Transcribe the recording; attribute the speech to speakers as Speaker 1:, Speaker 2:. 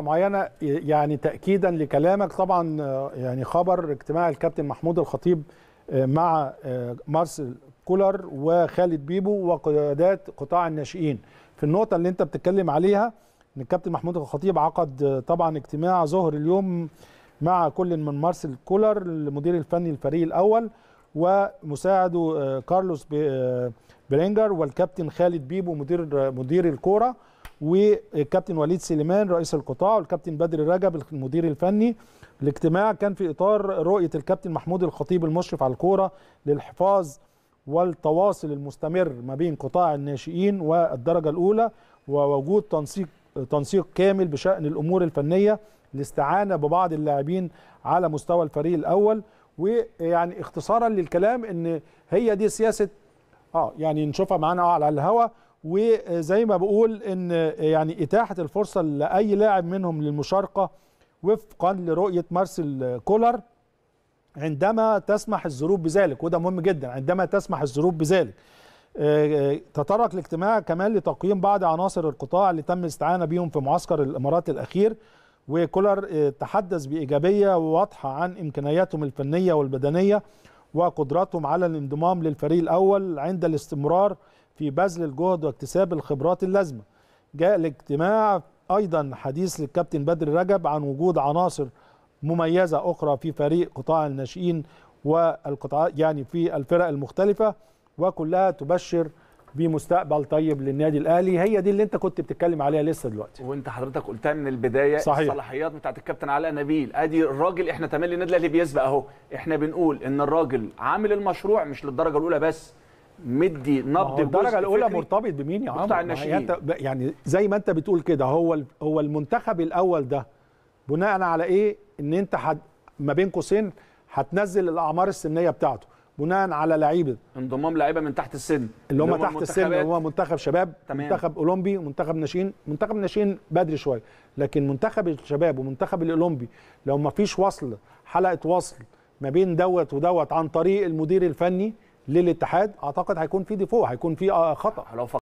Speaker 1: معينه يعني تاكيدا لكلامك طبعا آه، يعني خبر اجتماع الكابتن محمود الخطيب آه، مع آه، مارسيل كولر وخالد بيبو وقيادات قطاع الناشئين في النقطه اللي انت بتتكلم عليها ان الكابتن محمود الخطيب عقد طبعا اجتماع ظهر اليوم مع كل من مارسيل كولر المدير الفني الفريق الاول ومساعده كارلوس برينجر والكابتن خالد بيبو مدير مدير الكوره والكابتن وليد سليمان رئيس القطاع والكابتن بدر رجب المدير الفني الاجتماع كان في اطار رؤيه الكابتن محمود الخطيب المشرف على الكوره للحفاظ والتواصل المستمر ما بين قطاع الناشئين والدرجه الاولى ووجود تنسيق تنسيق كامل بشان الامور الفنيه الاستعانه ببعض اللاعبين على مستوى الفريق الاول ويعني اختصارا للكلام ان هي دي سياسه اه يعني نشوفها معانا آه، على الهواء وزي ما بقول ان يعني اتاحه الفرصه لاي لاعب منهم للمشاركه وفقا لرؤيه مارسيل كولر عندما تسمح الظروف بذلك وده مهم جدا عندما تسمح الظروف بذلك آه، آه، تطرق الاجتماع كمان لتقييم بعض عناصر القطاع اللي تم الاستعانه بيهم في معسكر الامارات الاخير وكولر آه، تحدث بايجابيه واضحه عن امكانياتهم الفنيه والبدنيه وقدرتهم على الانضمام للفريق الأول عند الاستمرار في بذل الجهد واكتساب الخبرات اللازمة جاء الاجتماع أيضا حديث للكابتن بدر رجب عن وجود عناصر مميزة أخرى في فريق قطاع الناشئين والقطاع يعني في الفرق المختلفة وكلها تبشر بمستقبل طيب للنادي الاهلي هي دي اللي انت كنت بتتكلم عليها لسه دلوقتي وانت
Speaker 2: حضرتك قلتها من البدايه
Speaker 1: صحيح. الصلاحيات
Speaker 2: بتاعت الكابتن علاء نبيل ادي الراجل احنا تملي النادي الاهلي بيسبق اهو احنا بنقول ان الراجل عامل المشروع مش للدرجه الاولى بس مدي نبض الدرجه الاولى مرتبط بمين يا عمرو يعني الناشئين
Speaker 1: يعني زي ما انت بتقول كده هو هو المنتخب الاول ده بناء على ايه ان انت حد ما بين قوسين هتنزل الاعمار السنيه بتاعته بناء على لعيبه
Speaker 2: انضمام لعيبه من تحت السن اللي هم تحت السن اللي
Speaker 1: هم منتخب شباب تمام. منتخب اولمبي ومنتخب ناشئين منتخب ناشئين بدري شويه لكن منتخب الشباب ومنتخب الاولمبي لو ما فيش وصل حلقه وصل ما بين دوت ودوت عن طريق المدير الفني للاتحاد اعتقد هيكون في ديفو هيكون في آه، خطا